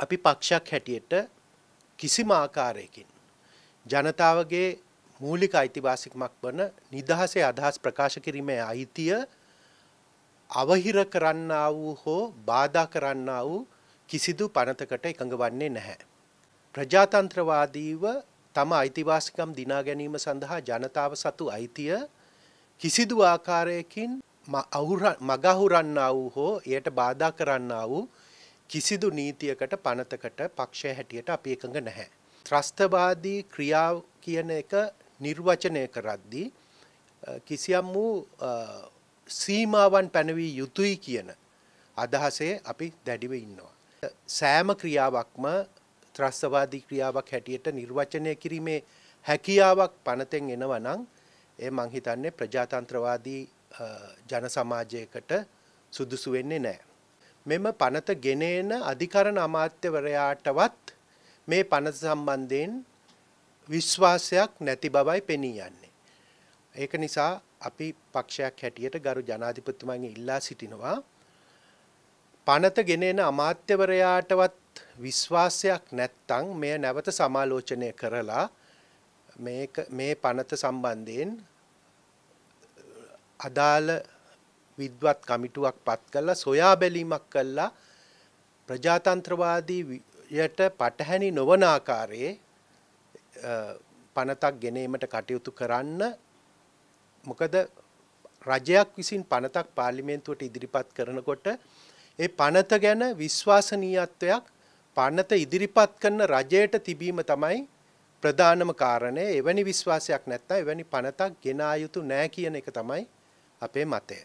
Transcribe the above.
අපි පක්ෂයක් හැටියට කිසිම ආකාරයකින් ජනතාවගේ මූලික අයිතිවාසිකමක් වන නිදහසේ අදහස් ප්‍රකාශ කිරීමේ අයිතිය අවහිර කරන්නා වූ හෝ බාධා කරන්නා වූ කිසිදු පනතකට එකඟ වන්නේ නැහැ. ප්‍රජාතන්ත්‍රවාදීව තම අයිතිවාසිකම් දිනා ගැනීම සඳහා ජනතාව සතු අයිතිය කිසිදු ආකාරයකින් මගහුරන්නා වූ හෝ එයට බාධා කරන්නා වූ කිසිදු නීතියකට පනතකට පක්ෂය හැටියට අපි එකඟ නැහැ. ත්‍රස්තවාදී ක්‍රියාව කියන එක නිර්වචනය කරද්දී කිසියම් වූ සීමාවන් පැනවී යුතුයි කියන අදහසේ අපි දැඩිව ඉන්නවා. සෑම ක්‍රියාවක්ම ත්‍රස්තවාදී ක්‍රියාවක් හැටියට නිර්වචනය කිරීමේ හැකියාවක් පනතෙන් එනවනම් ඒ මං හිතන්නේ ප්‍රජාතන්ත්‍රවාදී ජන සමාජයකට සුදුසු වෙන්නේ නැහැ. මෙම පනත ගෙනෙන අධිකරණ අමාත්‍යවරයාටවත් මේ පනත සම්බන්ධයෙන් විශ්වාසයක් නැති බවයි පෙනී යන්නේ. ඒක නිසා අපි පක්ෂයක් හැටියට ගරු ජනාධිපතිතුමන්ගේ ඉල්ලා සිටිනවා පනත ගෙනෙන අමාත්‍යවරයාටවත් විශ්වාසයක් නැත්තං මෙය නැවත සමාලෝචනය කරලා මේ පනත සම්බන්ධයෙන් අදාළ විද්වත් කමිටුවක් පත් කළා සොයා බැලීමක් කළා ප්‍රජාතන්ත්‍රවාදීයට පටහැනි නොවන ආකාරයේ පනතක් ගෙනීමට කටයුතු කරන්න මොකද රජයක් විසින් පනතක් පාර්ලිමේන්තුවට ඉදිරිපත් කරනකොට ඒ පනත ගැන විශ්වාසනීයත්වයක් පනත ඉදිරිපත් කරන රජයට තිබීම තමයි ප්‍රධානම කාරණය. එවැනි විශ්වාසයක් නැත්නම් එවැනි පනතක් ගෙනා යුතු නෑ කියන එක තමයි අපේ මතය.